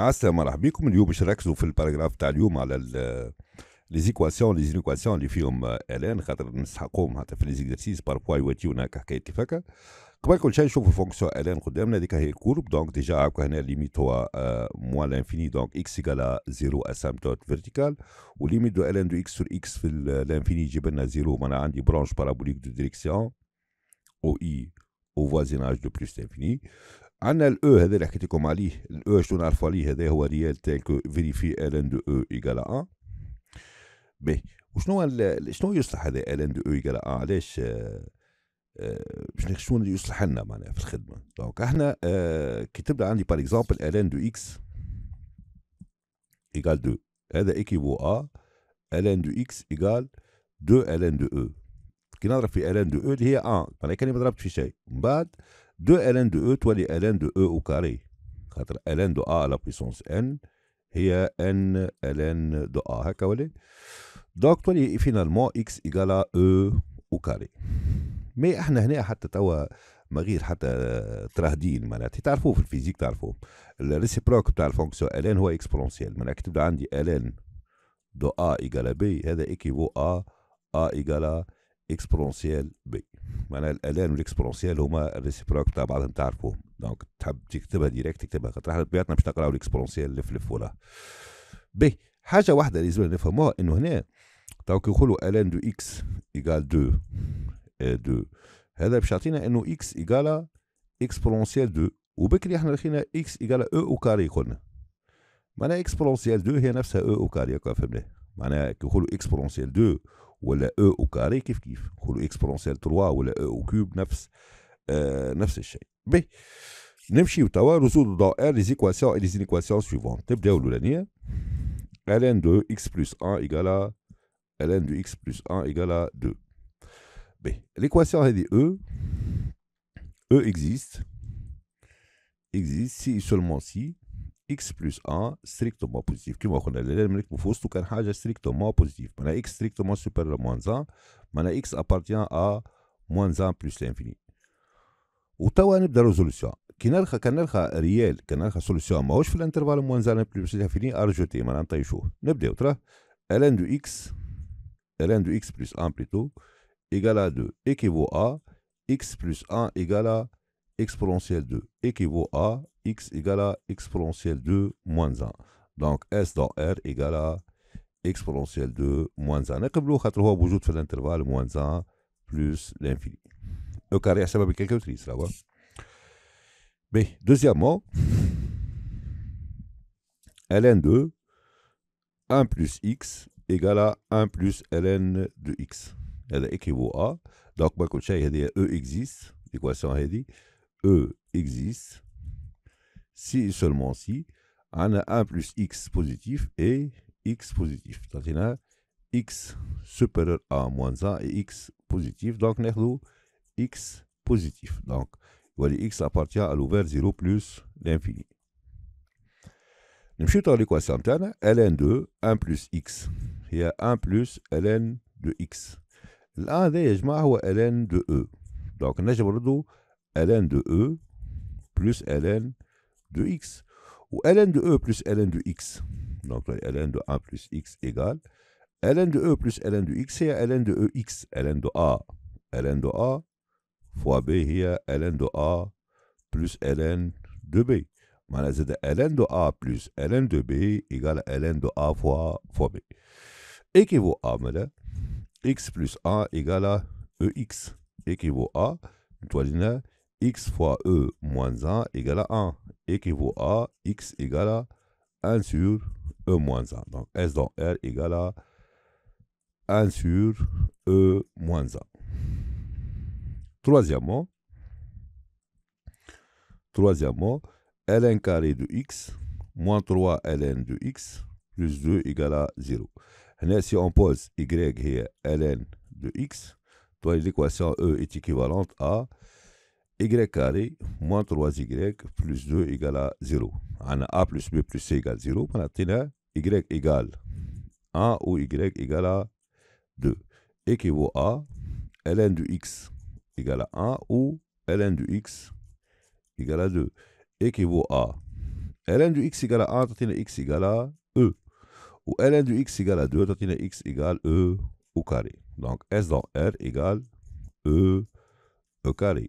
السلام مرحبا بكم اليوم باش نركزوا في الباراجراف تاع اليوم على ليزيكواسيون زيكواسيون اللي فيهم الان خاطر نسحقوهم حتى في ليزيكزارسيس بارفوا يواتيونا كحكايه حكايه قبل كل شيء نشوفوا ال الان قدامنا هذيك هي الكورب دونك ديجا هكا هنا ليميت هو موان لانفيني دونك اكس ايكالا زيرو اسامبتوت فيرتيكال وليميت دو الان دو اكس سور اكس في لانفيني آه، يجيب لنا زيرو معناها عندي برانش بارابوليك دو ديريكسيون او اي او فوازيناج دو بلوس لانفيني عندنا الاو هذا اللي حكيت لكم عليه الاو شنو نعرفوا عليه هذا هو ريال تال كو فيريفي e ال ان دو او ايكال ا بي وشنو شنو يصلح هذا ال ان دو او e ايكال ا علاش آه، آه، باش شنو اللي يصلح لنا معناها في الخدمه دونك احنا آه، كي تبدا عندي بار اكزومبل ال ان دو اكس ايكال دو هذا ايكيفو ا ال ان دو اكس ايكال دو ال ان دو او e. كي نضرب في ال ان دو او اللي هي 1 معناها كاني ما ضربت في شيء من بعد دو ln دو او تولي ln دو او او كاري خاطر ln دو ا على بويسونس ان هي ان ln دو ا هكا ولي دونك تولي فينالمون اكس ايكالا او e او كاري مي احنا هنا حتى توا ما غير حتى تراهدين معناتها تعرفوه في الفيزيك تعرفوه الريسيبروك تاع الفونكسيون الان هو اكسبونسيال معناتها تبدا عندي الان دو ا ايكالا بي هذا ايكيفو ا ا ايكالا اكسبونسيال بي معناها الالان والاكسبونسيال هما الريسيبروك تاع بعضهم تعرفوهم دونك تحب تكتبها ديريكت تكتبها خاطر احنا بطبيعتنا باش نقراو الاكسبونسيال لف لف ولا بي حاجه واحده لازم نفهموها انه هنا تو نقولوا الان دو اكس ايكال دو آه، دو هذا باش يعطينا انه اكس ايكالا اكسبونسيال دو وبكري احنا لقينا اكس ايكالا او او كاري قلنا معناها اكسبونسيال دو هي نفسها او او كاري هكا فهمناه معناها كي نقولوا اكسبونسيال دو ou la e au carré kiff kiff, ou le 3, ou la e au cube, neuf c'est Mais, même si vous avez, vous dans R les équations et les inéquations suivantes. On va voir la dernière, ln de x plus 1 égale à, ln de x plus 1 égale à 2. l'équation a dit e, e existe si et seulement si, x plus 1 strictement positif. Qu'il y a, c'est strictement positif. Maintenant, x strictement supérieur à moins 1, maintenant x appartient à moins 1 plus l'infini. Où est la résolution? Qu'il on a une résolution réelle, solution, y a une résolution moins 1 plus l'infini, ajouté, maintenant, t'as eu chaud. Il n'y a pas Ln de x, Ln de x plus 1 plutôt, égale à 2, équivaut à, x plus 1 égale à, exponentielle de, équivaut à x égale à exponentielle 2 moins 1. Donc s dans r égale à exponentielle 2 moins 1. Nous avons vu que l'intervalle moins 1 plus l'infini. Au e carré, ça va être quelque chose là -bas. Mais deuxièmement, ln de 1 plus x égale à 1 plus ln de x. Elle équivaut à. Donc, moi, je vais dire E existe. L'équation est dit E existe si et seulement si on a 1 plus x positif et x positif. cest on a x supérieur à moins 1 et x positif. Donc, on a x positif. Donc, x appartient à l'ouvert 0 plus l'infini. Nous avons l'équation ln de 1 plus x. Il y a 1 plus ln de x. L'un des éléments est ln de e. Donc, nous avons ln de e plus ln de de x, ou ln de e plus ln de x. Donc ln de 1 plus x égale ln de e plus ln de x, c'est ln de e x ln de a. ln de a fois b, here ln de a plus ln de b. c'est ln de a plus ln de b égale ln de a fois, fois b. Équivaut à x plus a égale à e x, Équivaut à, تولينا x fois e moins 1 égale à 1, équivaut à x égale à 1 sur e moins 1. Donc S dans R égale à 1 sur e moins 1. Troisièmement, troisièmement, ln carré de x moins 3 ln de x plus 2 égale à 0. si on pose y et ln de x, l'équation E est équivalente à y carré moins 3y plus 2 égale à 0. On a a plus b plus c égale 0. On a y égale 1 ou y égale à 2. Équivaut à ln de x égale à 1 ou ln de x égale à 2. Équivaut à ln du x égale à 1, tatina x égale à e. Ou ln du x égale à 2, tatina x égale e au carré. Donc S dans R égale e au carré.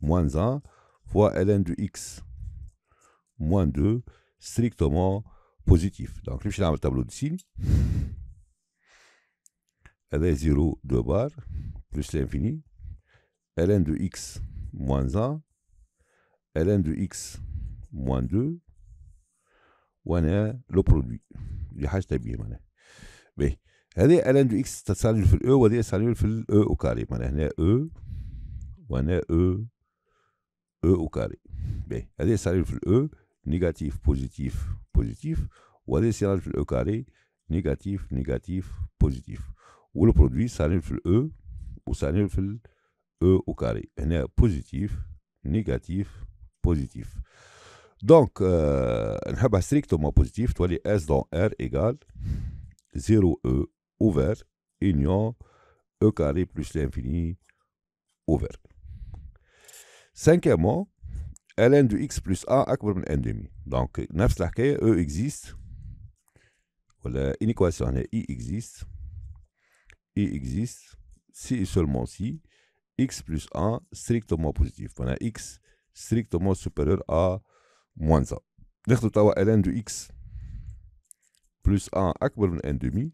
moins 1 fois ln de x moins 2 strictement positif. Donc, je vais dans le tableau de signes. est 0 2 bar plus l'infini ln de x moins 1 ln de x moins 2 وانا لو برودوي اللي حاجتها بيه معناها باهي هذه ال ان دو اكس تساليول في الاو est e. في الاو او كاري معناها هنا او وانا او E au carré. Mais, elle est le E, négatif, positif, positif. Ou allez, ça le E carré, négatif, négatif, positif. Ou le produit, ça le E, ou ça E au carré. Un est positif, négatif, positif. Donc, euh, un e strictement positif, toi, les S dans R égale 0 E ouvert, union E carré plus l'infini ouvert cinquièmement ln de x plus a اكبر n demi Donc, نفس الحكايه E existe, Voilà, une équation هنا existe. اكزيست existe si et seulement si x plus 1 strictement positif on a x strictement supérieur à moins 1 ناخذ ln de x plus 1 à n demi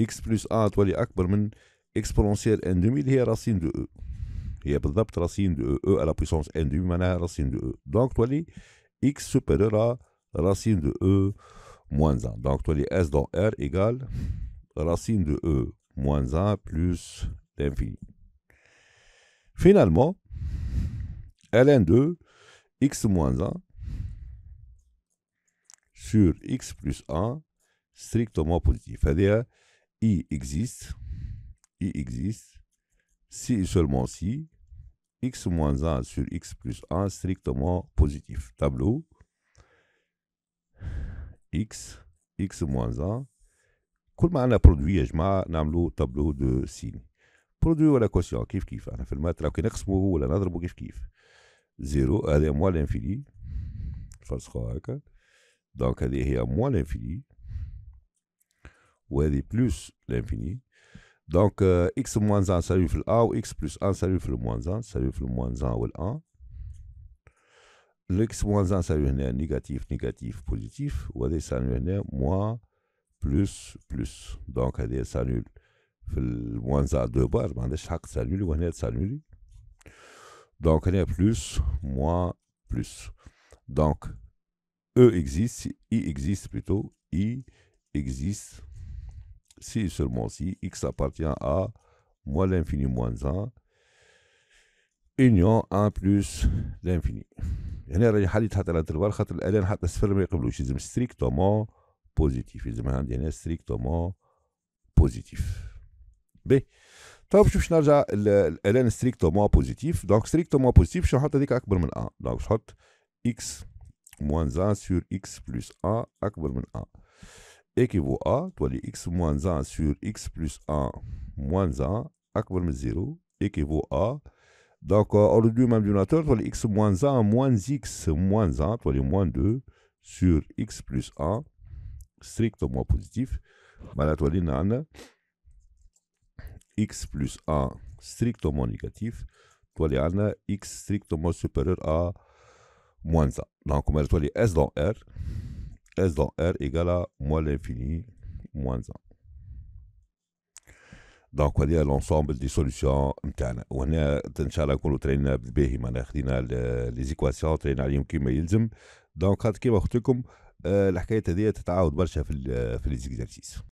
x plus 1 تولي اكبر من exponentielle n demi y a racine de e il هي بالضبط à puissance puissance du du ان racine de E. racine tu e. x supérieur à racine de e moins 1 tu تولي s dans r égale racine de e moins 1 plus l'infini finalement ln de x moins 1 sur x plus 1 strictement positif. C'est-à-dire, i existe, i existe, si et seulement si x moins 1 sur x plus 1 strictement positif. Tableau, x, x moins 1. Comment on a produit Je vais un tableau de signe. Produit ou la question Kif kif. On a fait le On a fait On 0, elle est moins l'infini. Donc, elle est moins l'infini. Ou elle est plus l'infini. Donc, euh, x moins 1, ça lui fait le A, ou x plus 1, ça lui fait le moins 1, ça lui fait le moins 1 ou le 1. L'x moins 1, ça lui fait négatif, négatif, positif. Ou allez, ça lui fait moins, plus, plus. Donc, ça lui fait le moins 1 deux fois. ça lui chaque cellule, ou allez, ça lui Donc, allez, plus, moins, plus. Donc, E existe, I existe plutôt, I existe. Si, seulement si x appartient à moins l'infini moins 1 union 1 plus l'infini il y a une réalité à l'intervalle car l'alignement strictement positif on voit que l'alignement est strictement positif donc strictement positif on va le mettre plus ou moins 1 donc je on va mettre x moins 1 sur x plus 1 plus ou 1 équivaut à, tu as x moins 1 sur x plus 1 moins 1, أكبر 0, équivaut à, donc aujourd'hui du même dénominateur, tu x moins 1 moins x moins 1, tu as moins 2 sur x plus 1, strictement positif, mais là tu as x plus 1 strictement négatif, tu as x strictement supérieur à moins 1. Donc, on va S dans R. S dans R égale à moins l'infini moins 1. دونك هذه لونسومبل دي سوليسيون نتاعنا وهنا ان شاء الله نكونوا ترينا بالباهي معناها خدينا لي زيكواسيون ترينا عليهم كيما يلزم دونك هاد كيما قلت لكم الحكايه هذه تتعاود برشا في في ليزيكزارسيس